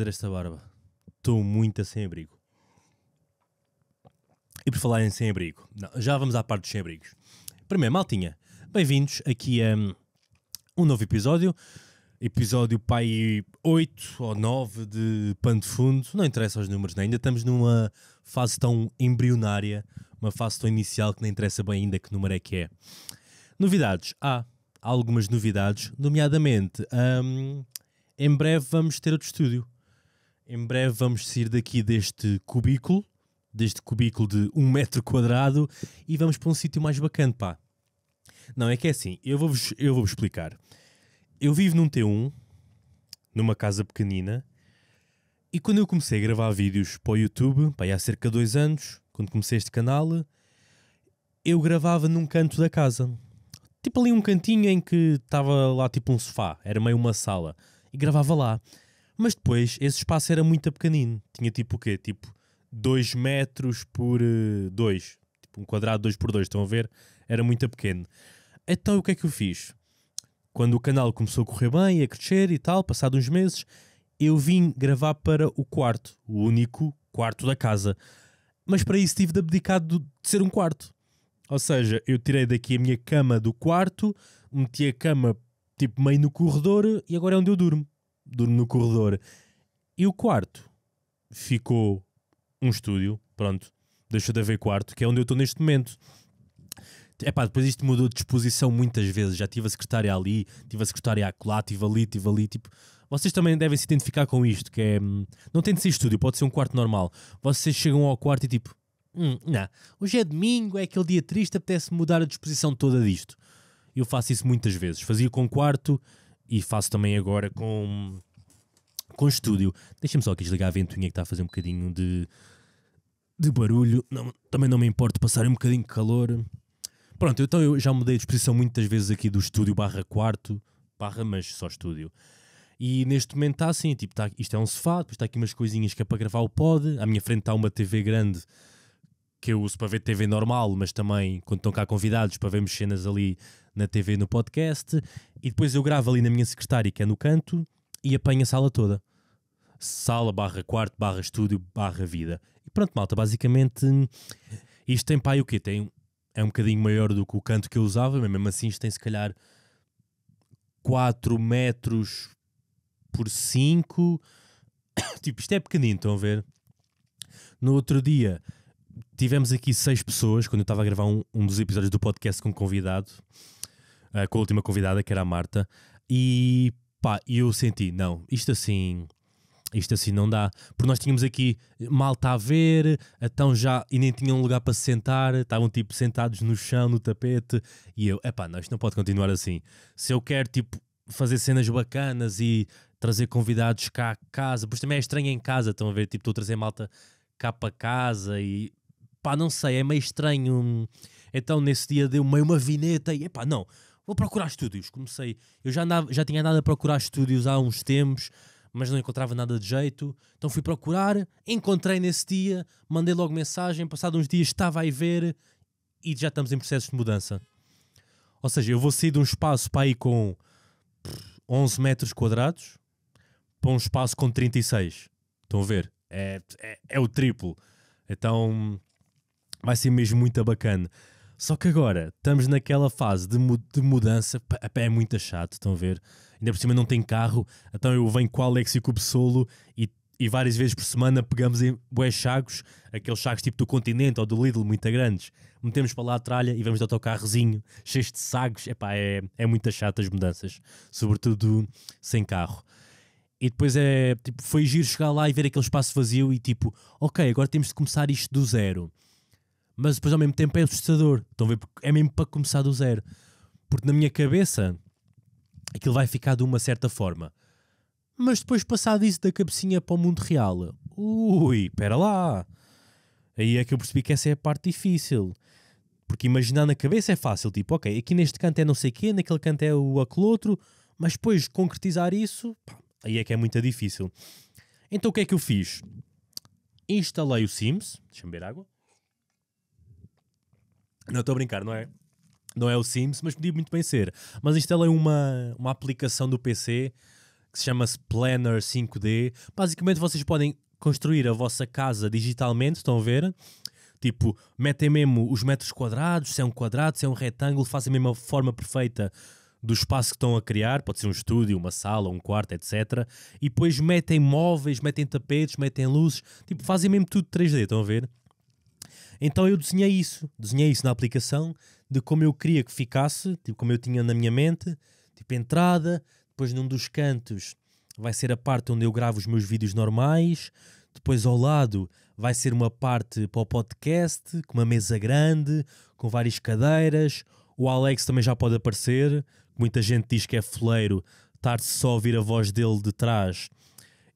fazer esta barba. Estou muito a sem abrigo. E por falar em sem abrigo, já vamos à parte dos sem abrigos. Primeiro, maltinha, bem-vindos aqui a hum, um, novo episódio. Episódio pai 8 ou 9 de Pano de Fundo, não interessa os números, né? ainda estamos numa fase tão embrionária, uma fase tão inicial que não interessa bem ainda que número é que é. Novidades, há algumas novidades, nomeadamente um, em breve vamos ter outro estúdio. Em breve vamos sair daqui deste cubículo, deste cubículo de um metro quadrado e vamos para um sítio mais bacana, pá. Não, é que é assim, eu vou-vos eu vou explicar. Eu vivo num T1, numa casa pequenina, e quando eu comecei a gravar vídeos para o YouTube, pá, há cerca de dois anos, quando comecei este canal, eu gravava num canto da casa. Tipo ali um cantinho em que estava lá tipo um sofá, era meio uma sala, e gravava lá. Mas depois esse espaço era muito pequenino. Tinha tipo o quê? Tipo 2 metros por 2. Uh, eh, tipo um quadrado 2 por 2, estão a ver? Era muito pequeno. Então o que é que eu fiz? Quando o canal começou a correr bem, a crescer e tal, passado uns meses, eu vim gravar para o quarto, o único quarto da casa. Mas para isso tive de abdicar de ser um quarto. Ou seja, eu tirei daqui a minha cama do quarto, meti a cama tipo meio no corredor e agora é onde eu durmo durmo no corredor. E o quarto ficou um estúdio, pronto, deixou de haver quarto, que é onde eu estou neste momento. Epá, depois isto mudou de disposição muitas vezes. Já tive a secretária ali, tive a secretária acolá, tive ali, tive ali. Tipo, vocês também devem se identificar com isto, que é. Hum, não tem de ser estúdio, pode ser um quarto normal. Vocês chegam ao quarto e tipo, hum, não, hoje é domingo, é aquele dia triste, apetece mudar a disposição toda disto. Eu faço isso muitas vezes. Fazia com quarto e faço também agora com, com estúdio. Deixa-me só aqui desligar a ventoinha que está a fazer um bocadinho de, de barulho. Não, também não me importo passar um bocadinho de calor. Pronto, então eu já mudei de exposição muitas vezes aqui do estúdio barra quarto, barra mas só estúdio. E neste momento está assim, tipo, está isto é um sofá, depois está aqui umas coisinhas que é para gravar o pod, à minha frente está uma TV grande que eu uso para ver TV normal, mas também quando estão cá convidados para vermos cenas ali na TV no podcast. E depois eu gravo ali na minha secretária, que é no canto, e apanho a sala toda. Sala barra quarto barra estúdio barra vida. E pronto, malta, basicamente isto tem pai o quê? Tem, é um bocadinho maior do que o canto que eu usava, mas mesmo assim isto tem se calhar 4 metros por 5. Tipo, isto é pequenino, estão a ver? No outro dia tivemos aqui seis pessoas quando eu estava a gravar um, um dos episódios do podcast com um convidado, uh, com a última convidada, que era a Marta, e pá, eu senti, não, isto assim. Isto assim não dá, porque nós tínhamos aqui malta a ver, então já e nem tinham lugar para sentar, estavam tipo sentados no chão, no tapete, e eu, epá, não, isto não pode continuar assim. Se eu quero tipo fazer cenas bacanas e trazer convidados cá a casa, pois também é estranho em casa, estão a ver, tipo, estou a trazer malta cá para casa e pá, não sei, é meio estranho. Hum, então nesse dia deu meio uma vineta e pá, não, vou procurar estúdios. Comecei, eu já, andava, já tinha andado a procurar estúdios há uns tempos, mas não encontrava nada de jeito. Então fui procurar, encontrei nesse dia, mandei logo mensagem. Passado uns dias estava a ver e já estamos em processos de mudança. Ou seja, eu vou sair de um espaço para ir com 11 metros quadrados para um espaço com 36. Estão a ver? É, é, é o triplo. Então vai ser mesmo muito bacana. Só que agora estamos naquela fase de, de mudança, a pé é muito chato, estão a ver? Ainda por cima não tem carro, então eu venho com o Alex e com o Psolo e, e várias vezes por semana pegamos em bué chagos, aqueles chagos tipo do Continente ou do Lidl, muito grandes, metemos para lá a tralha e vamos de autocarrozinho, cheios de sagos, Epá, é, é muito chato as mudanças, sobretudo sem carro. E depois é, tipo, foi giro chegar lá e ver aquele espaço vazio e tipo, ok, agora temos de começar isto do zero mas depois ao mesmo tempo é assustador. Estão a ver? é mesmo para começar do zero. Porque na minha cabeça aquilo vai ficar de uma certa forma. Mas depois passado isso da cabecinha para o mundo real, ui, espera lá. Aí é que eu percebi que essa é a parte difícil. Porque imaginar na cabeça é fácil, tipo, ok, aqui neste canto é não sei quê, naquele canto é o aquele outro, mas depois concretizar isso, pá, aí é que é muito difícil. Então o que é que eu fiz? Instalei o Sims, deixa-me beber água. Não estou a brincar, não é? Não é o Sims, mas podia muito bem ser. Mas isto é uma, uma aplicação do PC que se chama-se Planner 5D. Basicamente, vocês podem construir a vossa casa digitalmente, estão a ver? Tipo, metem mesmo os metros quadrados, se é um quadrado, se é um retângulo, fazem mesmo a forma perfeita do espaço que estão a criar, pode ser um estúdio, uma sala, um quarto, etc. E depois metem móveis, metem tapetes, metem luzes, tipo, fazem mesmo tudo 3D, estão a ver? Então eu desenhei isso, desenhei isso na aplicação de como eu queria que ficasse, tipo, como eu tinha na minha mente, tipo entrada, depois num dos cantos vai ser a parte onde eu gravo os meus vídeos normais, depois ao lado vai ser uma parte para o podcast, com uma mesa grande, com várias cadeiras, o Alex também já pode aparecer, muita gente diz que é foleiro estar só a ouvir a voz dele de trás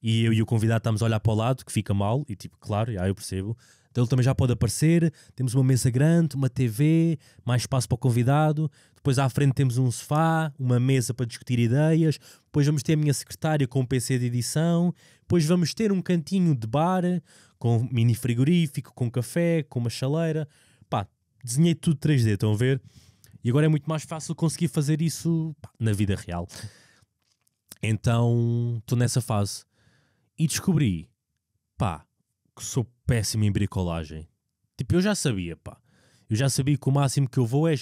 e eu e o convidado estamos a olhar para o lado, que fica mal, e tipo, claro, já eu percebo, então ele também já pode aparecer. Temos uma mesa grande, uma TV, mais espaço para o convidado. Depois à frente temos um sofá, uma mesa para discutir ideias. Depois vamos ter a minha secretária com um PC de edição. Depois vamos ter um cantinho de bar com mini frigorífico, com café, com uma chaleira. Pá, desenhei tudo 3D, estão a ver? E agora é muito mais fácil conseguir fazer isso pá, na vida real. Então estou nessa fase. E descobri, pá, que sou péssimo em bricolagem. Tipo, eu já sabia, pá. Eu já sabia que o máximo que eu vou é,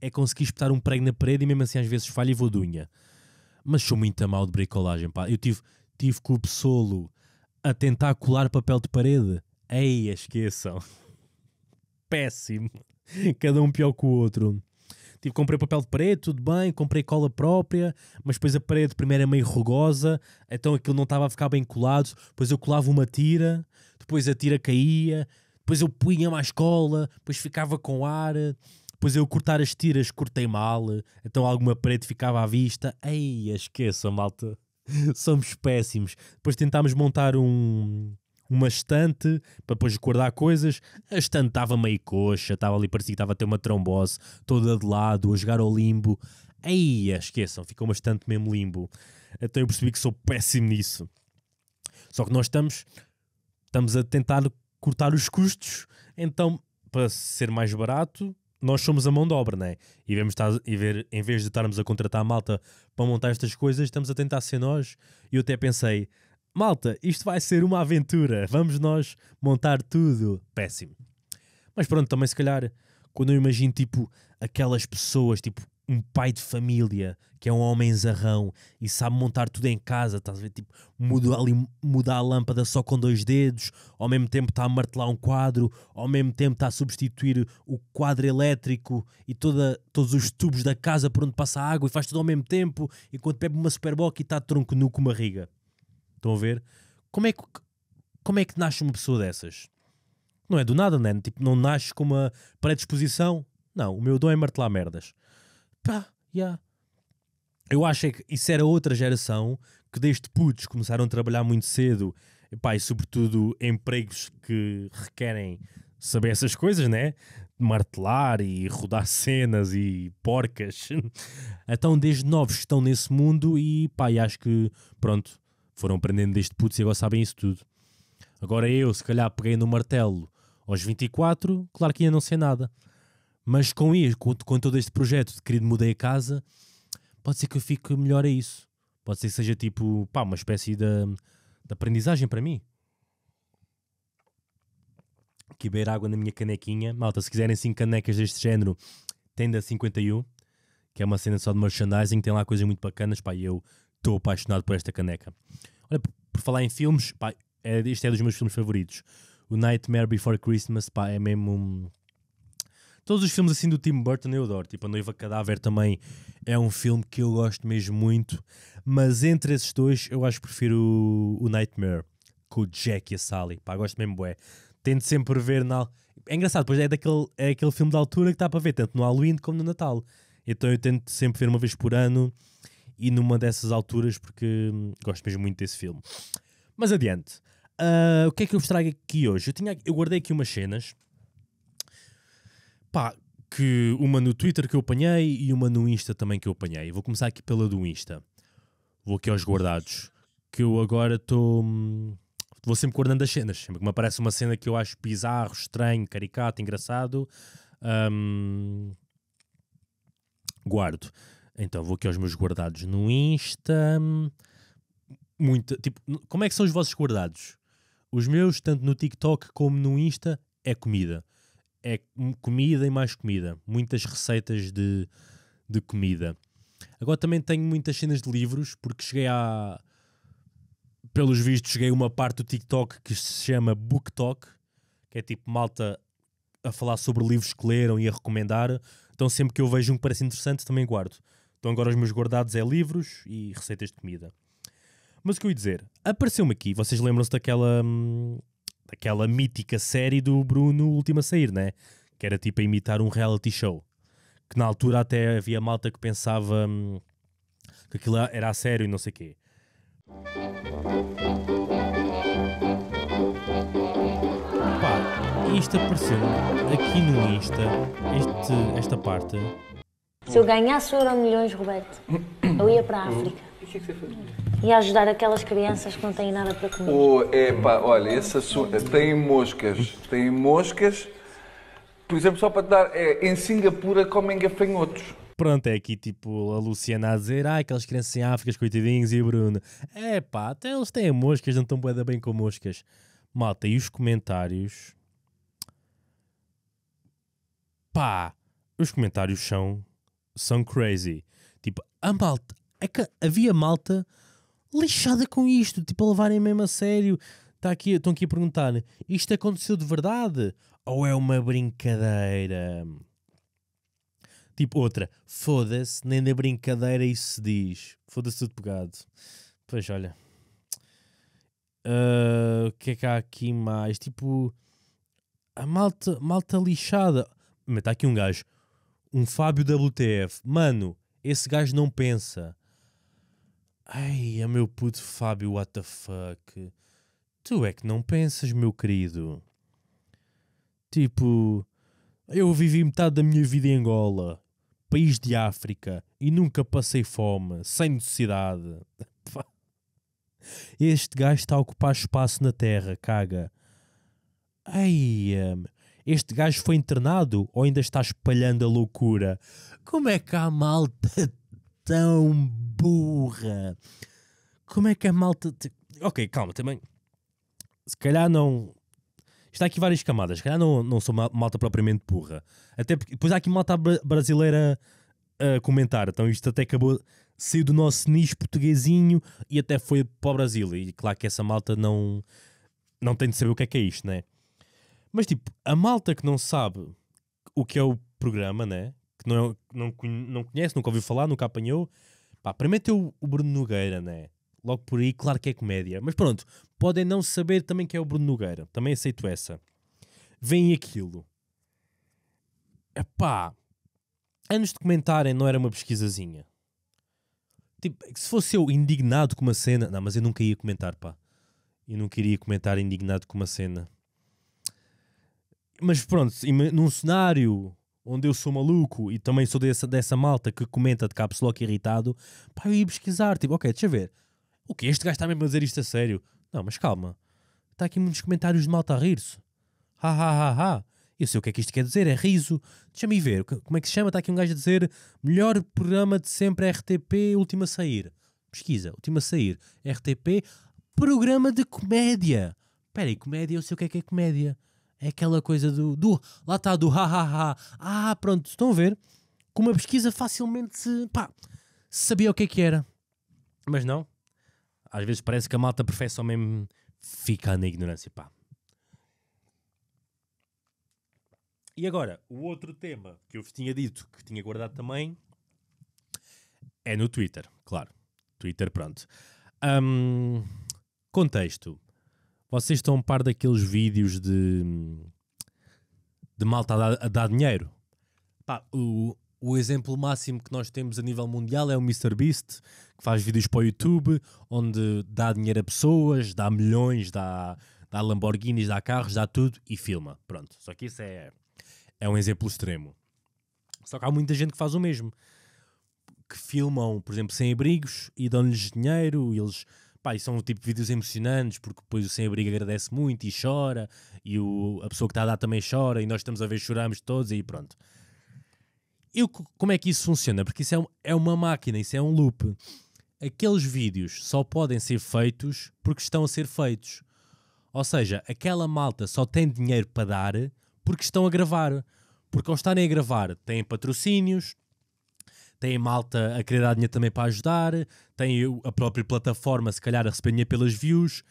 é conseguir espetar um prego na parede e mesmo assim às vezes falho e vou dunha. Mas sou muito a mal de bricolagem, pá. Eu tive, tive com o Psolo a tentar colar papel de parede. Ei, esqueçam. Péssimo. Cada um pior que o outro. Tipo, comprei papel de parede, tudo bem, comprei cola própria, mas depois a parede primeiro é meio rugosa, então aquilo não estava a ficar bem colado, depois eu colava uma tira, depois a tira caía, depois eu punha mais cola depois ficava com ar, depois eu cortar as tiras cortei mal, então alguma parede ficava à vista. Ei, esqueça, malta. Somos péssimos. Depois tentámos montar um, uma estante para depois guardar coisas. A estante estava meio coxa, estava ali, parecia que estava a ter uma trombose toda de lado, a jogar ao limbo. Aí, esqueçam, ficou uma estante mesmo limbo. até então eu percebi que sou péssimo nisso. Só que nós estamos estamos a tentar cortar os custos, então para ser mais barato, nós somos a mão de obra, né? E vemos estar, e ver, em vez de estarmos a contratar a malta para montar estas coisas, estamos a tentar ser nós. E eu até pensei, malta, isto vai ser uma aventura, vamos nós montar tudo. Péssimo. Mas pronto, também se calhar, quando eu imagino tipo aquelas pessoas, tipo um pai de família que é um homem zarrão e sabe montar tudo em casa, estás a ver? Tipo, muda, ali, muda a lâmpada só com dois dedos, ao mesmo tempo está a martelar um quadro, ao mesmo tempo está a substituir o quadro elétrico e toda, todos os tubos da casa por onde passa a água e faz tudo ao mesmo tempo, enquanto bebe uma superboca e está tronco nu com uma riga. Estão a ver? Como é que, como é que nasce uma pessoa dessas? Não é do nada, né? Tipo, não nasce com uma predisposição. Não, o meu dom é martelar merdas pá, yeah. Eu acho é que isso era outra geração que desde putos começaram a trabalhar muito cedo, pá, e sobretudo empregos que requerem saber essas coisas, né? Martelar e rodar cenas e porcas. Então, desde novos estão nesse mundo e pá, e acho que, pronto, foram aprendendo desde putos e agora sabem isso tudo. Agora eu, se calhar, peguei no martelo aos 24, claro que ainda não sei nada. Mas com isso, com, com todo este projeto de querido mudei a casa, pode ser que eu fique melhor a isso. Pode ser que seja tipo, pá, uma espécie de, de aprendizagem para mim. Que beber água na minha canequinha. Malta, se quiserem 5 canecas deste género, tenda 51, que é uma cena só de merchandising, tem lá coisas muito bacanas, pá, e eu estou apaixonado por esta caneca. Olha, por, por falar em filmes, pá, é, este é dos meus filmes favoritos. O Nightmare Before Christmas, pá, é mesmo um, Todos os filmes assim do Tim Burton eu adoro. Tipo, A Noiva Cadáver também é um filme que eu gosto mesmo muito. Mas entre esses dois, eu acho que prefiro o, o Nightmare com o Jack e a Sally. Pá, gosto mesmo, bué. Tento sempre ver na. É engraçado, pois é, daquele, é aquele filme da altura que está para ver, tanto no Halloween como no Natal. Então eu tento sempre ver uma vez por ano e numa dessas alturas, porque hum, gosto mesmo muito desse filme. Mas adiante. Uh, o que é que eu vos trago aqui hoje? Eu, tinha, eu guardei aqui umas cenas Pá, que uma no Twitter que eu apanhei e uma no Insta também que eu apanhei. Vou começar aqui pela do Insta. Vou aqui aos guardados. Que eu agora estou. Tô... Hum, vou sempre guardando as cenas. Sempre que me aparece uma cena que eu acho bizarro, estranho, caricato, engraçado. Um... Guardo. Então vou aqui aos meus guardados no Insta. Hum, muita, tipo, como é que são os vossos guardados? Os meus, tanto no TikTok como no Insta, é comida é comida e mais comida. Muitas receitas de, de comida. Agora também tenho muitas cenas de livros, porque cheguei a. Pelos vistos, cheguei a uma parte do TikTok que se chama Book Talk, que é tipo malta a falar sobre livros que leram e a recomendar. Então sempre que eu vejo um que parece interessante, também guardo. Então agora os meus guardados é livros e receitas de comida. Mas o que eu ia dizer? Apareceu-me aqui, vocês lembram-se daquela. Hum, aquela mítica série do Bruno última a Sair, né? Que era tipo a imitar um reality show. Que na altura até havia malta que pensava hum, que aquilo era a sério e não sei o quê. Pá, isto apareceu aqui no Insta, este, esta parte. Se eu ganhasse euro milhões, Roberto, eu ia para a uhum. África. E é ajudar aquelas crianças que não têm nada para comer. Oh, epá, olha, esse assunto. Eh, tem moscas. Tem moscas. Por exemplo, só para te dar, é, em Singapura comem gafanhotos pronto, é aqui tipo a Luciana a dizer, ah, aquelas crianças em África, coitadinhos, e o Bruno, é pá, até eles têm moscas, não estão bem com moscas. Malta, e os comentários? Pá, os comentários são são crazy. Tipo, a malta, é que havia malta lixada com isto, tipo, a levarem mesmo a sério. Tá aqui, estão aqui a perguntar: isto aconteceu de verdade ou é uma brincadeira? Tipo, outra, foda-se, nem na brincadeira isso se diz. Foda-se tudo pegado. Pois olha. Ah, o uh, que é que há aqui mais? Tipo, a malta, malta lixada. Mas está aqui um gajo um Fábio WTF. Mano, esse gajo não pensa. Ai, é meu puto Fábio, what the fuck. Tu é que não pensas, meu querido. Tipo, eu vivi metade da minha vida em Angola, país de África, e nunca passei fome, sem necessidade. Este gajo está a ocupar espaço na terra, caga. Ai, é, este gajo foi internado ou ainda está espalhando a loucura? Como é que há malta tão burra? Como é que a malta. Te... Ok, calma, também. Se calhar não. Está aqui várias camadas. Se calhar não, não sou malta propriamente burra. Até porque. Depois há aqui malta brasileira a comentar. Então isto até acabou. Saiu do nosso nicho portuguesinho e até foi para o Brasil. E claro que essa malta não. Não tem de saber o que é que é isto, né? Mas tipo, a malta que não sabe o que é o programa, né? Que não, é, não, não conhece, nunca ouviu falar, nunca apanhou. Pá, primeiro tem o, o Bruno Nogueira, né? Logo por aí, claro que é comédia. Mas pronto, podem não saber também que é o Bruno Nogueira. Também aceito essa. Vem aquilo. Epá, antes de comentarem, não era uma pesquisazinha. Tipo, se fosse eu indignado com uma cena. Não, mas eu nunca ia comentar, pá. Eu não queria comentar indignado com uma cena. Mas pronto, num cenário onde eu sou maluco e também sou dessa, dessa malta que comenta de caps lock irritado, pá, eu ia pesquisar, tipo, ok, deixa ver. O que este gajo está mesmo a dizer isto a sério? Não, mas calma. Está aqui muitos comentários de malta a rir-se. Ha, ha, ha, ha. Eu sei o que é que isto quer dizer, é riso. Deixa-me ver, como é que se chama? Está aqui um gajo a dizer melhor programa de sempre RTP, última a sair. Pesquisa, última a sair. RTP, programa de comédia. Espera aí, comédia, eu sei o que é que é comédia. É aquela coisa do, do lá está, do ha ha ha. Ah, pronto, estão a ver? Com uma pesquisa facilmente se, pá, sabia o que é que era. Mas não. Às vezes parece que a malta perfeição mesmo fica na ignorância, pá. E agora, o outro tema que eu vos tinha dito, que tinha guardado também, é no Twitter, claro. Twitter, pronto. Um, contexto. Vocês estão a par daqueles vídeos de, de malta a dar, a dar dinheiro? Pá, o, o exemplo máximo que nós temos a nível mundial é o MrBeast, que faz vídeos para o YouTube, onde dá dinheiro a pessoas, dá milhões, dá, dá Lamborghinis, dá carros, dá tudo e filma. Pronto. Só que isso é, é um exemplo extremo. Só que há muita gente que faz o mesmo. Que filmam, por exemplo, sem abrigos e dão-lhes dinheiro, e eles Pá, e são o tipo de vídeos emocionantes, porque depois o sem-abrigo agradece muito e chora, e o, a pessoa que está a dar também chora, e nós estamos a ver, choramos todos, e pronto. Eu, como é que isso funciona? Porque isso é, um, é uma máquina, isso é um loop. Aqueles vídeos só podem ser feitos porque estão a ser feitos. Ou seja, aquela malta só tem dinheiro para dar porque estão a gravar. Porque ao estarem a gravar, têm patrocínios, tem malta a querer dar dinheiro também para ajudar, tem a própria plataforma, se calhar, a receber dinheiro pelas views.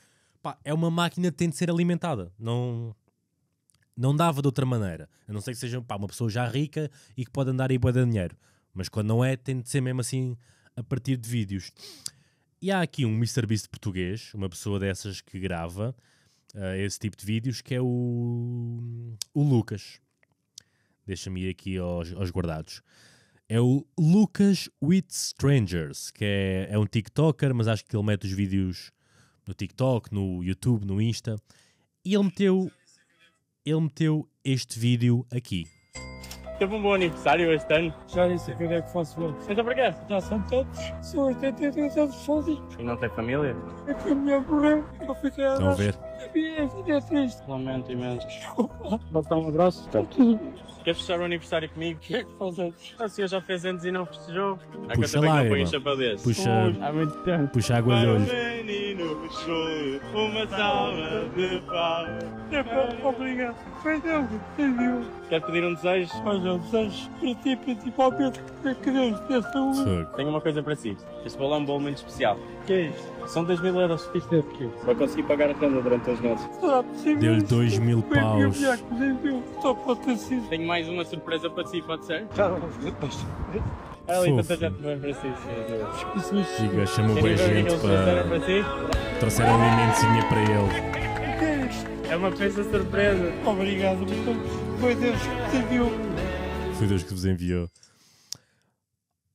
Pá, é uma máquina que tem de ser alimentada. Não, não dava de outra maneira. A não ser que seja pá, uma pessoa já rica e que pode andar aí boa de dinheiro. Mas quando não é, tem de ser mesmo assim a partir de vídeos. E há aqui um MrBeast português, uma pessoa dessas que grava uh, esse tipo de vídeos, que é o, o Lucas. Deixa-me ir aqui aos, aos guardados. É o Lucas with Strangers, que é, é um TikToker, mas acho que ele mete os vídeos no TikTok, no YouTube, no Insta. E ele meteu, ele meteu este vídeo aqui. Teve um bom aniversário este ano. Já disse, que é que faço outro. Então para quê? Já são todos. São 83 anos sozinho. E não tem família? É que a minha mulher, eu fiquei a Estão a ver? minha vida é triste. Lamento imenso. Desculpa. Botar um abraço. Portanto, quer fechar o aniversário comigo? O que é que faz anos? Ah, a senhora já fez anos e não festejou? A puxa lá, não põe chapadez. Puxa, Há muito tempo. puxa água de olho. menino puxou-lhe uma salva de pau. É obrigado. Foi Deus, foi Deus. Quer pedir um desejo? Mas um desejo para ti, principalmente, que Deus te dê saúde. Tenho uma coisa para si. Este bolão é um bom muito especial. O que é isto? São 2 mil euros. Isto é porque? Vai conseguir pagar a tenda durante Será possível? Deu-lhe dois mil paus. Só pode ter sido. Tenho mais uma surpresa para si, pode ser? Já, tá, Era ali tanta gente bem para si. Giga, chamou bem gente para. Trouxeram um alimentozinho para ele. É, é uma peça surpresa. Obrigado, foi Deus que te enviou. Foi Deus que vos enviou.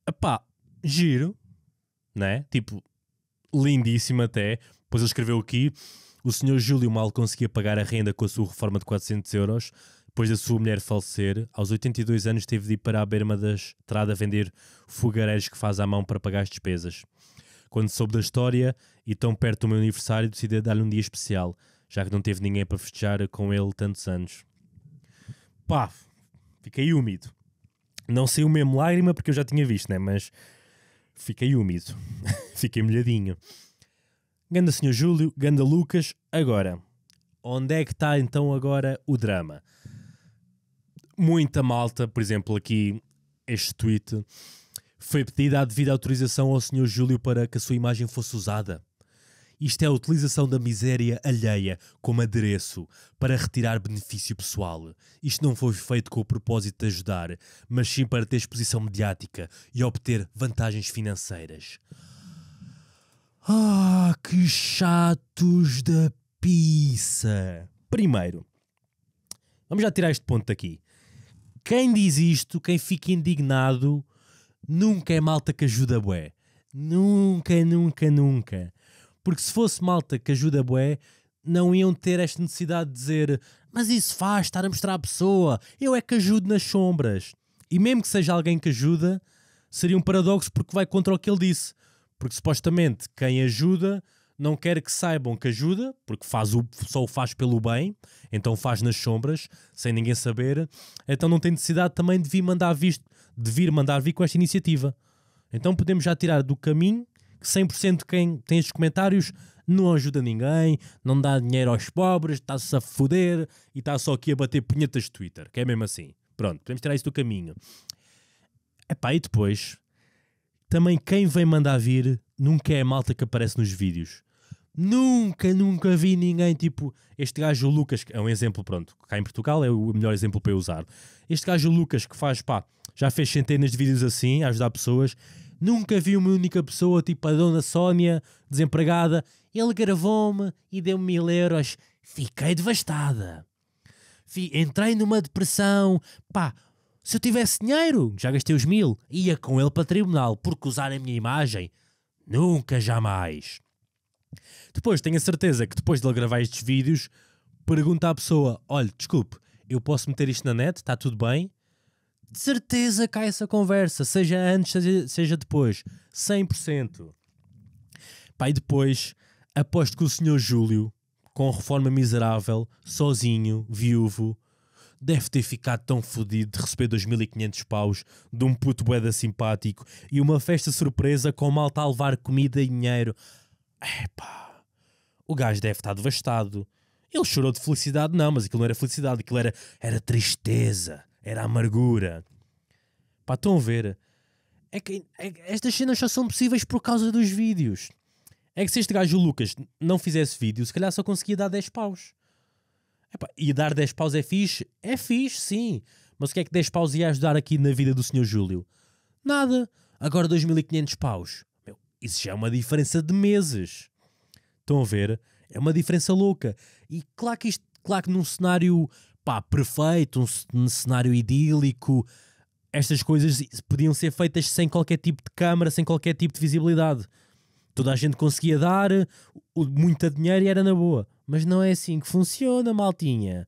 Epá, giro, né? Tipo, lindíssimo até. Depois ele escreveu aqui: o senhor Júlio mal conseguia pagar a renda com a sua reforma de 400 euros. Depois da sua mulher falecer, aos 82 anos teve de ir para a berma da estrada vender fogareiros que faz à mão para pagar as despesas. Quando soube da história, e tão perto do meu aniversário, decidi dar-lhe um dia especial, já que não teve ninguém para festejar com ele tantos anos. Pá, fiquei úmido. Não saiu mesmo lágrima porque eu já tinha visto, né? Mas fiquei úmido. fiquei molhadinho. Ganda Senhor Júlio, Ganda Lucas. Agora, onde é que está então agora o drama? Muita malta, por exemplo, aqui este tweet foi pedida a devida autorização ao Senhor Júlio para que a sua imagem fosse usada. Isto é a utilização da miséria alheia como adereço para retirar benefício pessoal. Isto não foi feito com o propósito de ajudar, mas sim para ter exposição mediática e obter vantagens financeiras. Ah, que chatos da pizza! Primeiro, vamos já tirar este ponto daqui. Quem diz isto, quem fica indignado, nunca é malta que ajuda bué. Nunca, nunca, nunca. Porque se fosse malta que ajuda bué, não iam ter esta necessidade de dizer mas isso faz, estar a mostrar a pessoa, eu é que ajudo nas sombras. E mesmo que seja alguém que ajuda, seria um paradoxo porque vai contra o que ele disse. Porque supostamente quem ajuda não quer que saibam que ajuda, porque faz o, só o faz pelo bem, então faz nas sombras, sem ninguém saber, então não tem necessidade também de vir mandar vir, de vir, mandar vir com esta iniciativa. Então podemos já tirar do caminho que 100% de quem tem estes comentários não ajuda ninguém, não dá dinheiro aos pobres, está-se a foder e está só aqui a bater punhetas de Twitter, que é mesmo assim. Pronto, podemos tirar isso do caminho. Epá, e depois também quem vem mandar vir nunca é a malta que aparece nos vídeos. Nunca, nunca vi ninguém tipo. Este gajo, Lucas, que é um exemplo, pronto, cá em Portugal é o melhor exemplo para eu usar. Este gajo, Lucas, que faz, pá, já fez centenas de vídeos assim, a ajudar pessoas. Nunca vi uma única pessoa, tipo a dona Sónia, desempregada. Ele gravou-me e deu-me mil euros. Fiquei devastada. Entrei numa depressão. Pá, se eu tivesse dinheiro, já gastei os mil, ia com ele para tribunal porque usar a minha imagem. Nunca, jamais. Depois, tenho a certeza que depois de ele gravar estes vídeos, pergunta à pessoa: olha, desculpe, eu posso meter isto na net? Está tudo bem? De certeza cai essa conversa, seja antes, seja depois. 100%. Pai, depois, aposto que o senhor Júlio, com reforma miserável, sozinho, viúvo, deve ter ficado tão fodido de receber 2500 paus de um puto boeda simpático e uma festa surpresa com malta a levar comida e dinheiro. Epá, o gajo deve estar devastado. Ele chorou de felicidade, não, mas aquilo não era felicidade, aquilo era, era tristeza, era amargura. Pá, estão a ver? É que, é, estas cenas só são possíveis por causa dos vídeos. É que se este gajo, o Lucas, não fizesse vídeo, se calhar só conseguia dar 10 paus. Epá, e dar 10 paus é fixe? É fixe, sim. Mas o que é que 10 paus ia ajudar aqui na vida do Sr. Júlio? Nada. Agora 2.500 paus. Meu, isso já é uma diferença de meses. Estão a ver? É uma diferença louca. E claro que isto, claro que num cenário pá, perfeito, num cenário idílico, estas coisas podiam ser feitas sem qualquer tipo de câmara, sem qualquer tipo de visibilidade. Toda a gente conseguia dar muito dinheiro e era na boa. Mas não é assim que funciona, maltinha.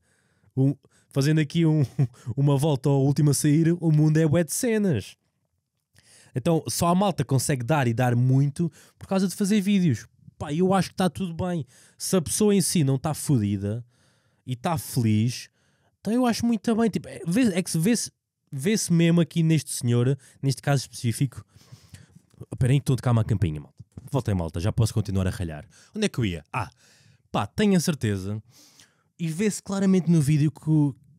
Um, fazendo aqui um, uma volta ao último a sair, o mundo é bué de cenas. Então, só a malta consegue dar e dar muito por causa de fazer vídeos. Pá, eu acho que está tudo bem. Se a pessoa em si não está fodida e está feliz, então eu acho muito bem. Tipo, é, é que vê-se vê -se mesmo aqui neste senhor, neste caso específico. Espera aí, estou a cá uma campainha, malta. Voltei, malta, já posso continuar a ralhar. Onde é que eu ia? Ah, Pá, tenho a certeza. E vê-se claramente no vídeo que,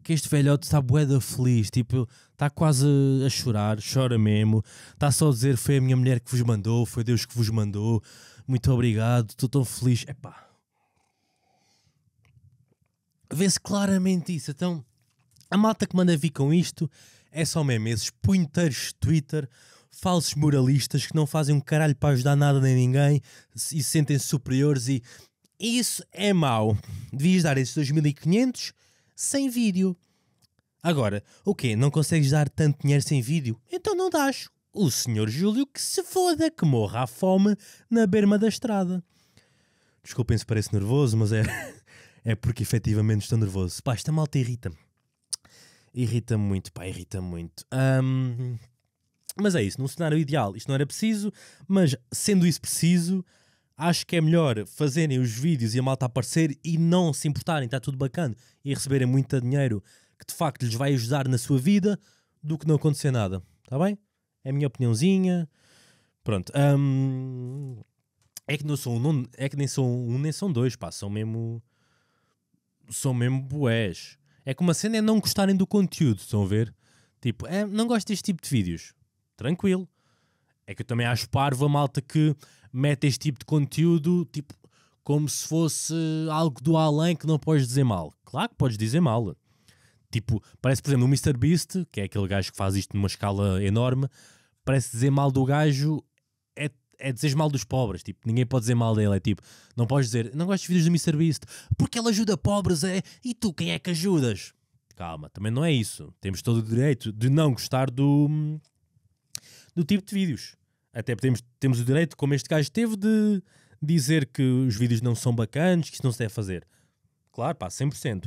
que este velhote está boeda feliz, tipo, está quase a chorar, chora mesmo, está só a dizer foi a minha mulher que vos mandou, foi Deus que vos mandou, muito obrigado, estou tão feliz. é pá Vê-se claramente isso, então a malta que manda vir com isto é só mesmo esses punteiros de Twitter, falsos moralistas que não fazem um caralho para ajudar nada nem ninguém e se sentem superiores e isso é mau. Devias dar esses 2500 sem vídeo. Agora, o quê? Não consegues dar tanto dinheiro sem vídeo? Então não dás. O senhor Júlio que se foda, que morra à fome na berma da estrada. Desculpem se parece nervoso, mas é, é porque efetivamente estou nervoso. Pá, esta malta irrita-me. Irrita-me muito, pá, irrita-me muito. Um, mas é isso, num cenário ideal isto não era preciso, mas sendo isso preciso, acho que é melhor fazerem os vídeos e a malta aparecer e não se importarem, está tudo bacana, e receberem muito dinheiro que de facto lhes vai ajudar na sua vida do que não acontecer nada, está bem? É a minha opiniãozinha. Pronto. Hum, é que não são um, não, é que nem são um nem são dois, pá, são mesmo são mesmo boés. É que uma cena é não gostarem do conteúdo, estão a ver? Tipo, é, não gosto deste tipo de vídeos. Tranquilo. É que eu também acho parvo a malta que mete este tipo de conteúdo, tipo, como se fosse algo do além que não podes dizer mal. Claro que podes dizer mal. Tipo, parece, por exemplo, o Mr. Beast, que é aquele gajo que faz isto numa escala enorme, parece dizer mal do gajo é, é dizer mal dos pobres. Tipo, ninguém pode dizer mal dele. É tipo, não podes dizer, não gosto de vídeos do Mr. Beast, porque ele ajuda pobres, é? E tu, quem é que ajudas? Calma, também não é isso. Temos todo o direito de não gostar do, do tipo de vídeos até temos, temos o direito, como este gajo teve, de dizer que os vídeos não são bacanas, que isso não se deve fazer. Claro, pá, 100%.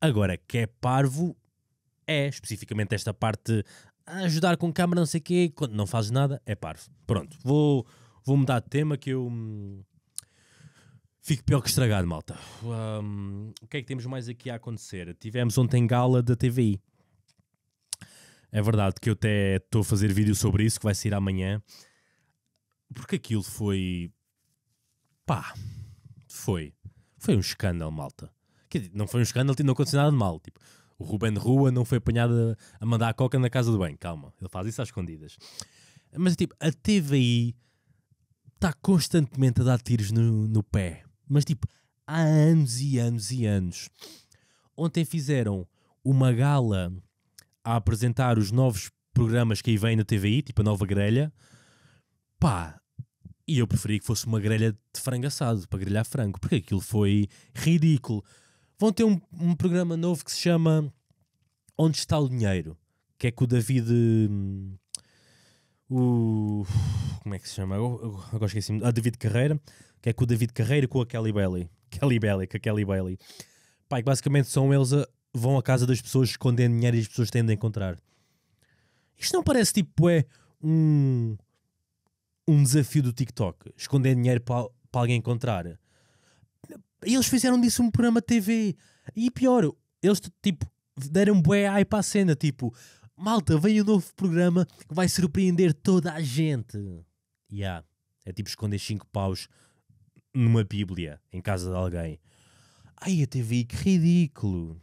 Agora, que é parvo, é, especificamente esta parte, ah, ajudar com câmera, não sei o quê, quando não fazes nada, é parvo. Pronto, vou, vou mudar de tema que eu... Hum, fico pior que estragado, malta. Um, o que é que temos mais aqui a acontecer? Tivemos ontem gala da TVI. É verdade que eu até estou a fazer vídeo sobre isso, que vai sair amanhã. Porque aquilo foi. pá. Foi. Foi um escândalo, malta. não foi um escândalo, não aconteceu nada de mal. Tipo, o Ruben Rua não foi apanhado a mandar a coca na casa do bem. Calma, ele faz isso às escondidas. Mas tipo, a TVI está constantemente a dar tiros no, no pé. Mas tipo, há anos e anos e anos. Ontem fizeram uma gala a apresentar os novos programas que aí vêm na TVI, tipo a nova grelha. Pá, e eu preferia que fosse uma grelha de frango assado, para grelhar frango, porque aquilo foi ridículo. Vão ter um, um programa novo que se chama Onde Está o Dinheiro? Que é com o David. Hum, o. Como é que se chama? Agora esqueci-me. Ah, David Carreira. Que é com o David Carreira com a Kelly Bailey. Kelly Bailey, com a Kelly Bailey. Pai, basicamente são eles a, vão à casa das pessoas escondendo dinheiro e as pessoas tendem a encontrar. Isto não parece tipo é um um desafio do TikTok, esconder dinheiro para, para alguém encontrar. Eles fizeram disso um programa de TV. E pior, eles tipo deram bué ai para a cena, tipo, malta, vem um novo programa que vai surpreender toda a gente. e Yeah. É tipo esconder cinco paus numa bíblia em casa de alguém. Ai, a TV, que ridículo.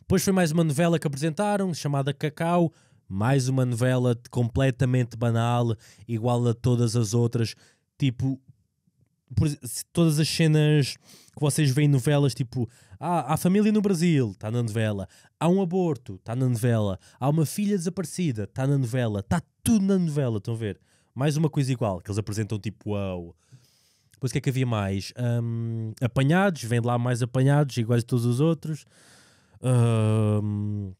Depois foi mais uma novela que apresentaram, chamada Cacau, mais uma novela completamente banal, igual a todas as outras, tipo por, todas as cenas que vocês veem em novelas, tipo ah, há família no Brasil, está na novela, há um aborto, está na novela, há uma filha desaparecida, está na novela, está tudo na novela, estão a ver? Mais uma coisa igual, que eles apresentam tipo uau. Depois o que é que havia mais? Um, apanhados, vem lá mais apanhados, iguais a todos os outros. Um,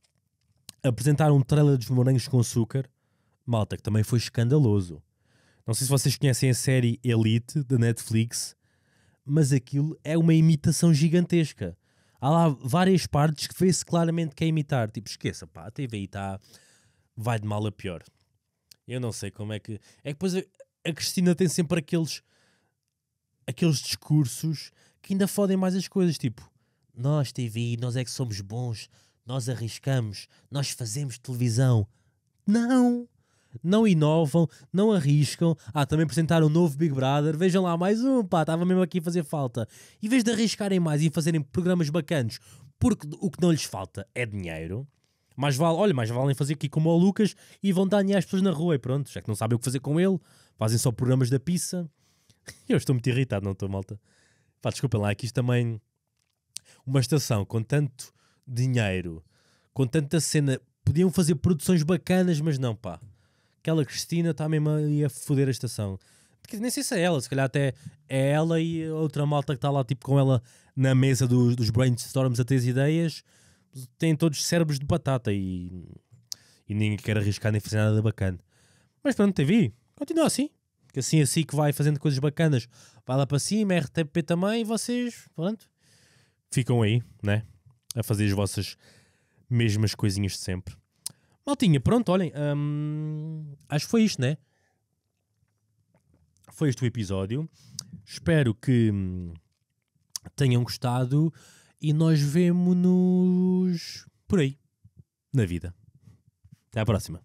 apresentaram um trailer dos Morangos com Açúcar, malta, que também foi escandaloso. Não sei se vocês conhecem a série Elite da Netflix, mas aquilo é uma imitação gigantesca. Há lá várias partes que vê-se claramente que é imitar. Tipo, esqueça, pá, a TV está. vai de mal a pior. Eu não sei como é que. É que depois a Cristina tem sempre aqueles. aqueles discursos que ainda fodem mais as coisas. Tipo, nós, TV, nós é que somos bons, nós arriscamos, nós fazemos televisão. Não! Não inovam, não arriscam. Ah, também apresentaram um novo Big Brother. Vejam lá, mais um, pá, estava mesmo aqui a fazer falta. Em vez de arriscarem mais e fazerem programas bacanos, porque o que não lhes falta é dinheiro, mais vale, olha, mais valem fazer aqui como o Lucas e vão dar às pessoas na rua e pronto, já que não sabem o que fazer com ele, fazem só programas da pizza. Eu estou muito irritado, não estou, malta? Pá, desculpem lá, aqui é isto também. Uma estação com tanto dinheiro, com tanta cena. Podiam fazer produções bacanas, mas não, pá. Aquela Cristina está mesmo aí a foder a estação. Porque nem sei se é ela, se calhar até é ela e outra malta que está lá, tipo, com ela na mesa dos, dos brainstorms a ter as ideias. Têm todos cérebros de batata e, e ninguém quer arriscar nem fazer nada de bacana. Mas pronto, TV, continua assim. Que assim, assim que vai fazendo coisas bacanas, vai lá para cima, RTP também, e vocês, pronto, ficam aí, né? a fazer as vossas mesmas coisinhas de sempre. Maltinha, pronto, olhem. Hum, acho que foi isto, né? Foi este o episódio. Espero que hum, tenham gostado e nós vemo-nos por aí, na vida. Até à próxima.